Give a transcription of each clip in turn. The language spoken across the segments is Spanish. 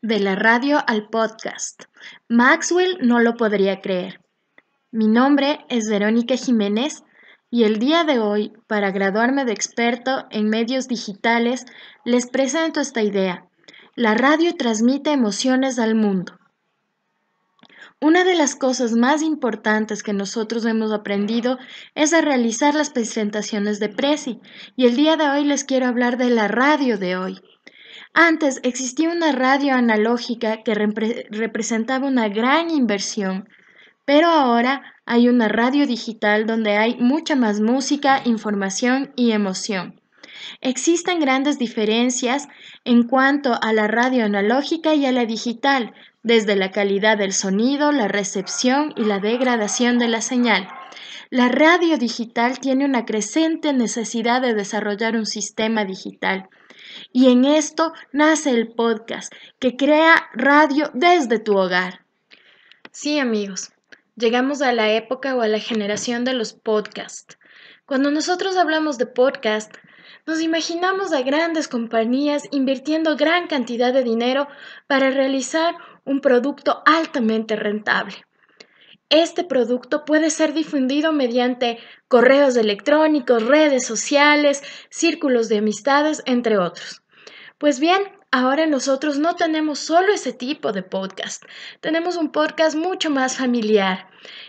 De la radio al podcast. Maxwell no lo podría creer. Mi nombre es Verónica Jiménez y el día de hoy, para graduarme de experto en medios digitales, les presento esta idea. La radio transmite emociones al mundo. Una de las cosas más importantes que nosotros hemos aprendido es a realizar las presentaciones de Prezi y el día de hoy les quiero hablar de la radio de hoy. Antes existía una radio analógica que representaba una gran inversión, pero ahora hay una radio digital donde hay mucha más música, información y emoción. Existen grandes diferencias en cuanto a la radio analógica y a la digital, desde la calidad del sonido, la recepción y la degradación de la señal. La radio digital tiene una creciente necesidad de desarrollar un sistema digital. Y en esto nace el podcast, que crea radio desde tu hogar. Sí, amigos, llegamos a la época o a la generación de los podcasts. Cuando nosotros hablamos de podcast, nos imaginamos a grandes compañías invirtiendo gran cantidad de dinero para realizar un producto altamente rentable. Este producto puede ser difundido mediante correos electrónicos, redes sociales, círculos de amistades, entre otros. Pues bien, ahora nosotros no tenemos solo ese tipo de podcast, tenemos un podcast mucho más familiar,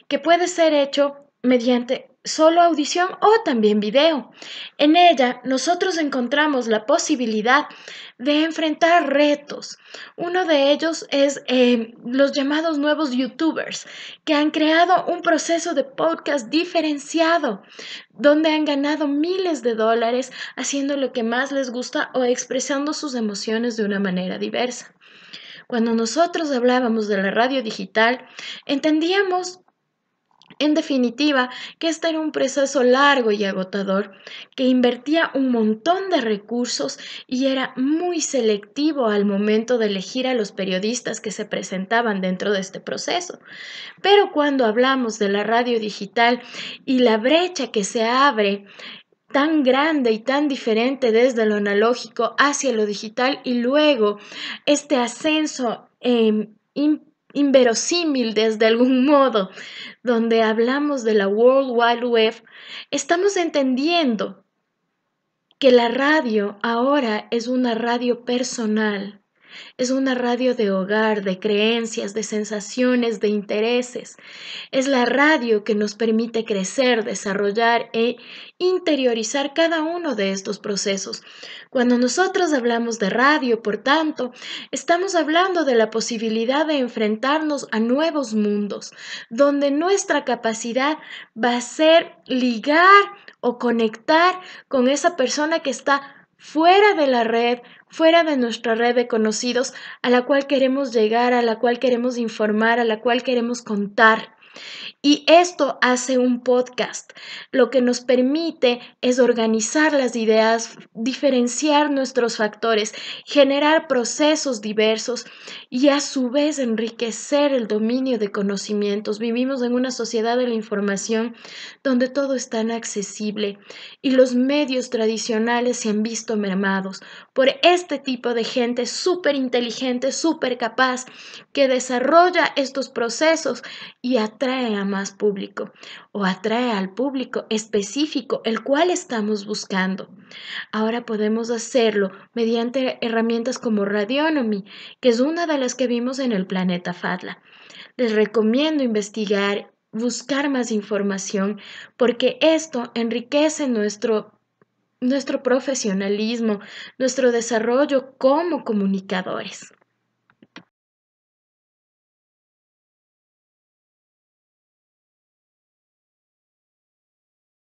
que puede ser hecho mediante solo audición o también video. En ella nosotros encontramos la posibilidad de enfrentar retos. Uno de ellos es em, los llamados nuevos youtubers, que han creado un proceso de podcast diferenciado, donde han ganado miles de dólares haciendo lo que más les gusta o expresando sus emociones de una manera diversa. Cuando nosotros hablábamos de la radio digital, entendíamos en definitiva, que este era un proceso largo y agotador, que invertía un montón de recursos y era muy selectivo al momento de elegir a los periodistas que se presentaban dentro de este proceso. Pero cuando hablamos de la radio digital y la brecha que se abre tan grande y tan diferente desde lo analógico hacia lo digital y luego este ascenso em, importante inverosímil desde algún modo, donde hablamos de la World Wide Web, estamos entendiendo que la radio ahora es una radio personal, es una radio de hogar, de creencias, de sensaciones, de intereses. Es la radio que nos permite crecer, desarrollar e interiorizar cada uno de estos procesos. Cuando nosotros hablamos de radio, por tanto, estamos hablando de la posibilidad de enfrentarnos a nuevos mundos, donde nuestra capacidad va a ser ligar o conectar con esa persona que está fuera de la red, fuera de nuestra red de conocidos, a la cual queremos llegar, a la cual queremos informar, a la cual queremos contar. Y esto hace un podcast. Lo que nos permite es organizar las ideas, diferenciar nuestros factores, generar procesos diversos y a su vez enriquecer el dominio de conocimientos. Vivimos en una sociedad de la información donde todo es tan accesible y los medios tradicionales se han visto mermados por este tipo de gente súper inteligente, súper capaz, que desarrolla estos procesos y atrae atrae a más público o atrae al público específico el cual estamos buscando. Ahora podemos hacerlo mediante herramientas como Radionomy, que es una de las que vimos en el planeta Fadla. Les recomiendo investigar, buscar más información, porque esto enriquece nuestro nuestro profesionalismo, nuestro desarrollo como comunicadores.